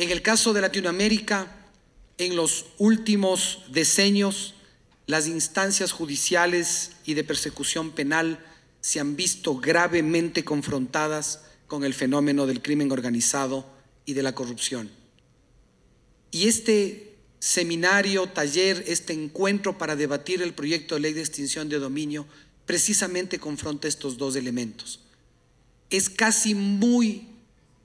En el caso de Latinoamérica, en los últimos decenios, las instancias judiciales y de persecución penal se han visto gravemente confrontadas con el fenómeno del crimen organizado y de la corrupción. Y este seminario, taller, este encuentro para debatir el proyecto de ley de extinción de dominio, precisamente confronta estos dos elementos. Es casi muy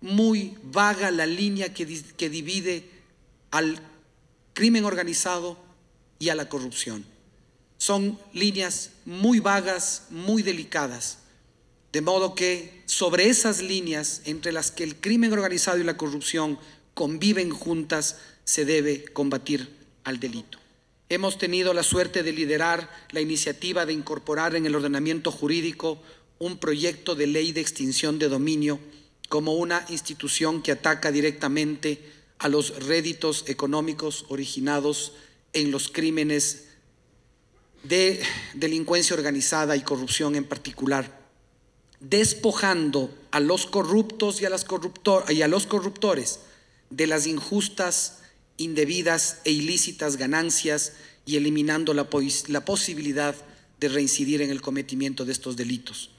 muy vaga la línea que, divide al crimen organizado y a la corrupción. Son líneas muy vagas, muy delicadas. De modo que sobre esas líneas entre las que el crimen organizado y la corrupción conviven juntas, se debe combatir al delito. Hemos tenido la suerte de liderar la iniciativa de incorporar en el ordenamiento jurídico un proyecto de ley de extinción de dominio como una institución que ataca directamente a los réditos económicos originados en los crímenes de delincuencia organizada y corrupción en particular, despojando a los corruptos y a, las y a los corruptores de las injustas, indebidas e ilícitas ganancias y eliminando la posibilidad de reincidir en el cometimiento de estos delitos.